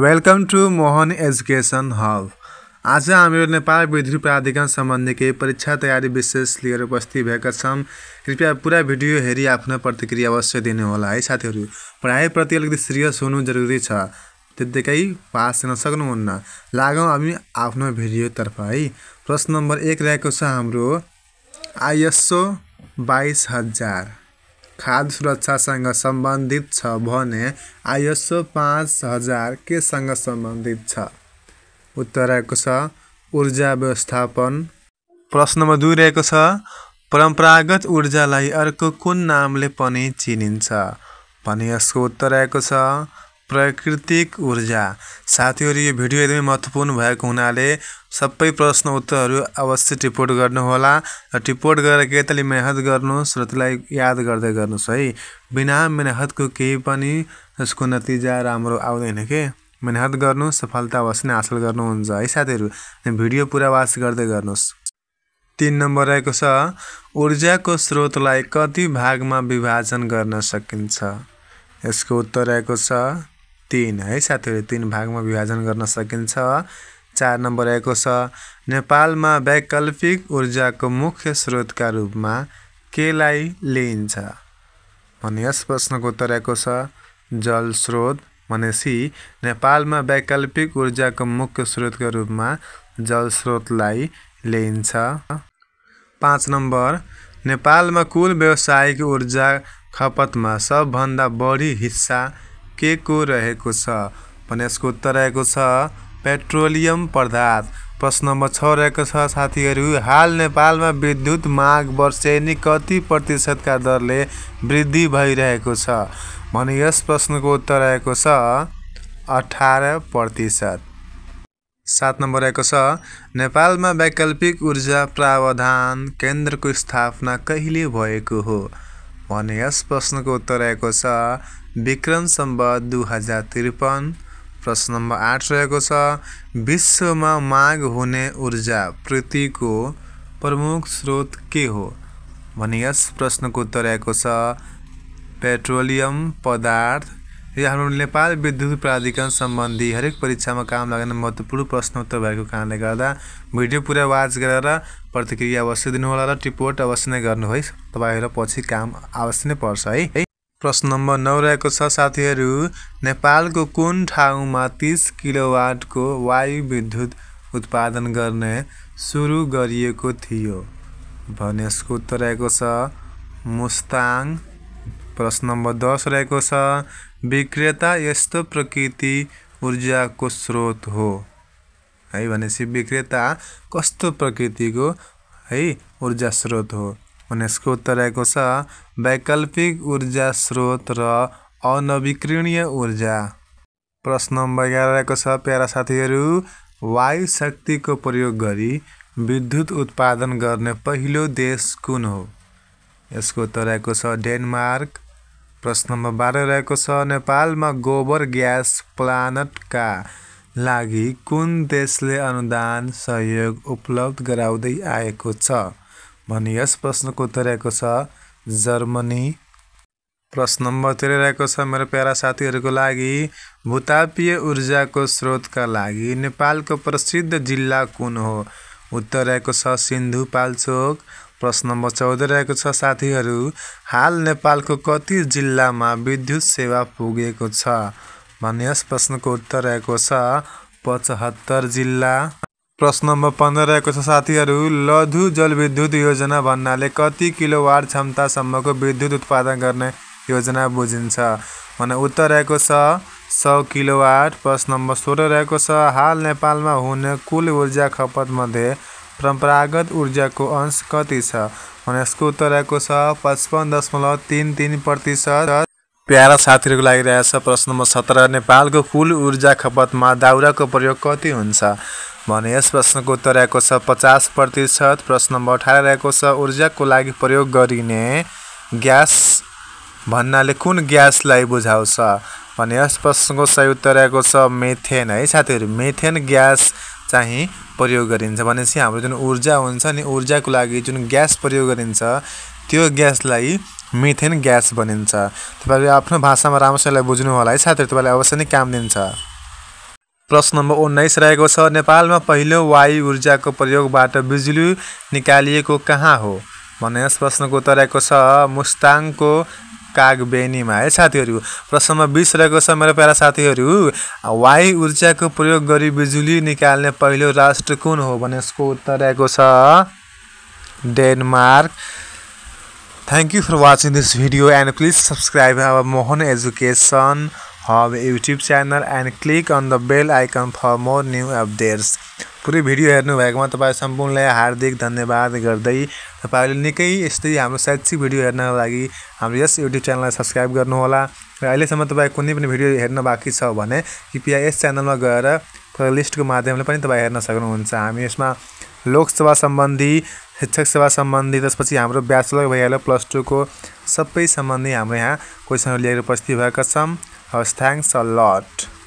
welcome to Mohan education hub आज हाम्रो नेपाल विद्युत प्राधिकरण सम्बन्धी केही परीक्षा तयारी विशेष लिएर उपस्थित भएका छौँ कृपया पुरा भिडियो हेरी आफ्नो प्रतिक्रिया अवश्य दिनुहोला है साथीहरू पढाइप्रति अलिकति सिरियस हुनु जरुरी छ त्यत्तिकै पास हुन सक्नुहुन्न लागौँ हामी आफ्नो भिडियोतर्फ है प्रश्न नम्बर एक रहेको छ हाम्रो आइएसओ बाइस हजार खाद्य सुरक्षासँग सम्बन्धित छ भने आइएसओ पाँच हजार केसँग सम्बन्धित छ उत्तर आएको छ ऊर्जा व्यवस्थापन प्रश्न नम्बर दुई रहेको छ परम्परागत ऊर्जालाई अर्को कुन नामले पनि चिनिन्छ भने यसको उत्तर आएको छ प्राकृतिक ऊर्जा साथीहरू यो भिडियो एकदमै महत्त्वपूर्ण भएको हुनाले सबै प्रश्न उत्तरहरू अवश्य टिपोट गर्नुहोला र टिपोट गरेर के तले मेहनत गर्नुहोस् र त्यसलाई याद गर्दै गर्नुहोस् है बिना मेहनतको केही पनि यसको नतिजा राम्रो आउँदैन के मेहनत गर्नु सफलता अवश्य नै हासिल गर्नुहुन्छ है साथीहरू भिडियो पुरा वास गर्दै गर्नुहोस् तिन नम्बर रहेको छ ऊर्जाको स्रोतलाई कति भागमा विभाजन गर्न सकिन्छ यसको उत्तर रहेको छ तिन है साथीहरू तिन भागमा विभाजन गर्न सकिन्छ चार नम्बर आएको छ नेपालमा वैकल्पिक ऊर्जाको मुख्य स्रोतका रूपमा केलाई लिइन्छ भने यस प्रश्नको उत्तर आएको छ जल स्रोत भनेपछि नेपालमा वैकल्पिक ऊर्जाको मुख्य स्रोतको रूपमा जल स्रोतलाई लिइन्छ पाँच नम्बर नेपालमा कुल व्यवसायिक ऊर्जा खपतमा सबभन्दा बढी हिस्सा के को रहेको छ भने यसको उत्तर रहेको छ पेट्रोलियम पदार्थ प्रश्न नम्बर छ रहेको छ साथीहरू हाल नेपालमा विद्युत माग वर्षेनी कति प्रतिशतका दरले वृद्धि भइरहेको छ भने यस प्रश्नको उत्तर रहेको छ अठार प्रतिशत सात नम्बर रहेको छ नेपालमा वैकल्पिक ऊर्जा प्रावधान केन्द्रको स्थापना कहिले भएको हो भने यस प्रश्नको उत्तर रहेको छ विक्रम सम्बत दुई हजार त्रिपन्न प्रश्न नम्बर आठ रहेको छ विश्वमा माग हुने ऊर्जा प्रतिको प्रमुख स्रोत के हो भने यस प्रश्नको उत्तर रहेको छ पेट्रोलियम पदार्थ यो हाम्रो नेपाल विद्युत प्राधिकरण सम्बन्धी हरेक परीक्षामा काम लाग्ने महत्त्वपूर्ण प्रश्न उत्तर भएको कारणले गर्दा भिडियो पुरा वाच गरेर प्रतिक्रिया अवश्य दिनुहोला र टिपोट अवश्य नै गर्नु है तपाईँहरू पछि काम अवश्य नै पर्छ है प्रश्न नम्बर नौ रहेको छ साथीहरू नेपालको कुन ठाउँमा तिस किलोवाटको वायु विद्युत उत्पादन गर्ने सुरु गरिएको थियो भने यसको उत्तर रहेको छ मुस्ताङ प्रश्न नम्बर दस रहेको छ विक्रेता यस्तो प्रकृति ऊर्जाको स्रोत हो है भनेपछि विक्रेता कस्तो प्रकृतिको है ऊर्जा स्रोत हो भने यसको उत्तर रहेको छ वैकल्पिक ऊर्जा स्रोत र अनवीकरणीय ऊर्जा प्रश्न नम्बर एघार रहेको छ प्यारा साथीहरू वायु शक्तिको प्रयोग गरी विद्युत उत्पादन गर्ने पहिलो देश कुन हो यसको उत्तर रहेको छ डेनमार्क प्रश्न नम्बर बाह्र रहेको छ नेपालमा गोबर ग्यास प्लान्टका लागि कुन देशले अनुदान सहयोग उपलब्ध गराउँदै आएको छ भने यस प्रश्नको उत्तर रहेको छ जर्मनी प्रश्न नम्बर तेह्र रहेको छ मेरो प्यारा साथीहरूको लागि भूतापीय ऊर्जाको स्रोतका लागि नेपालको प्रसिद्ध जिल्ला कुन हो उत्तर रहेको छ सिन्धुपाल्चोक प्रश्न नम्बर चौध रहेको छ साथीहरू हाल नेपालको कति जिल्लामा विद्युत सेवा पुगेको छ भने यस प्रश्नको उत्तर रहेको छ पचहत्तर जिल्ला प्रश्न नम्बर पन्ध्र रहेको छ साथीहरू लधु जलविद्युत योजना भन्नाले कति किलोवाट क्षमतासम्मको विद्युत उत्पादन गर्ने योजना बुझिन्छ भने उत्तर रहेको छ सौ किलोवाट प्रश्न नम्बर सोह्र रहेको छ हाल नेपालमा हुने कुल ऊर्जा खपतमध्ये परम्परागत ऊर्जाको अंश कति छ भने यसको उत्तर रहेको छ पचपन्न दशमलव तिन तिन प्रतिशत प्यारा साथीहरूको लागि रहेछ प्रश्न नम्बर सत्र नेपालको कुल ऊर्जा खपतमा दाउराको प्रयोग कति हुन्छ भने यस प्रश्नको उत्तर रहेको छ पचास प्रतिशत प्रश्न नम्बर अठार रहेको छ ऊर्जाको लागि प्रयोग गरिने ग्यास भन्नाले कुन ग्यासलाई बुझाउँछ भने यस प्रश्नको सही उत्तर रहेको छ मेथेन है साथीहरू मेथेन ग्यास चाहिँ प्रयोग गरिन्छ भनेपछि हाम्रो जुन ऊर्जा हुन्छ नि ऊर्जाको लागि जुन ग्यास प्रयोग गरिन्छ त्यो ग्यासलाई मिथेन ग्यास भनिन्छ तपाईँले आफ्नो भाषामा राम्रोसँगलाई बुझ्नु होला है साथीहरू तपाईँलाई अवश्य नै काम दिन्छ प्रश्न नम्बर उन्नाइस रहेको छ नेपालमा पहिलो वायु ऊर्जाको प्रयोगबाट बिजुली निकालिएको कहाँ हो भने यस प्रश्नको उत्तर रहेको छ मुस्ताङको कागबेनीमा है साथीहरू प्रश्न नम्बर बिस रहेको छ मेरो प्यारा साथीहरू वायु ऊर्जाको प्रयोग गरी बिजुली निकाल्ने पहिलो राष्ट्र कुन हो भने यसको उत्तर रहेको छ Denmark thank you for watching this video and please subscribe our Mohan education our YouTube channel and click on the bell icon for more new updates पुरै भिडियो हेर्नुभएकोमा तपाईँ सम्पूर्णलाई हार्दिक धन्यवाद गर्दै तपाईँहरूले निकै यस्तै हाम्रो शैक्षिक भिडियो हेर्नको लागि हाम्रो यस युट्युब च्यानललाई सब्सक्राइब गर्नुहोला र अहिलेसम्म तपाईँ कुनै पनि भिडियो हेर्न बाँकी छ भने कृपया यस च्यानलमा गएर प्लेलिस्टको माध्यमले पनि तपाईँ हेर्न सक्नुहुन्छ हामी यसमा लोकसेवा सम्बन्धी शिक्षक सेवा सम्बन्धी त्यसपछि हाम्रो ब्याचलर भइहाल्यो प्लस टूको सबै सम्बन्धी हाम्रो यहाँ क्वेसनहरू लिएर उपस्थित भएका छौँ हस् थ्याङ्क्स अ लट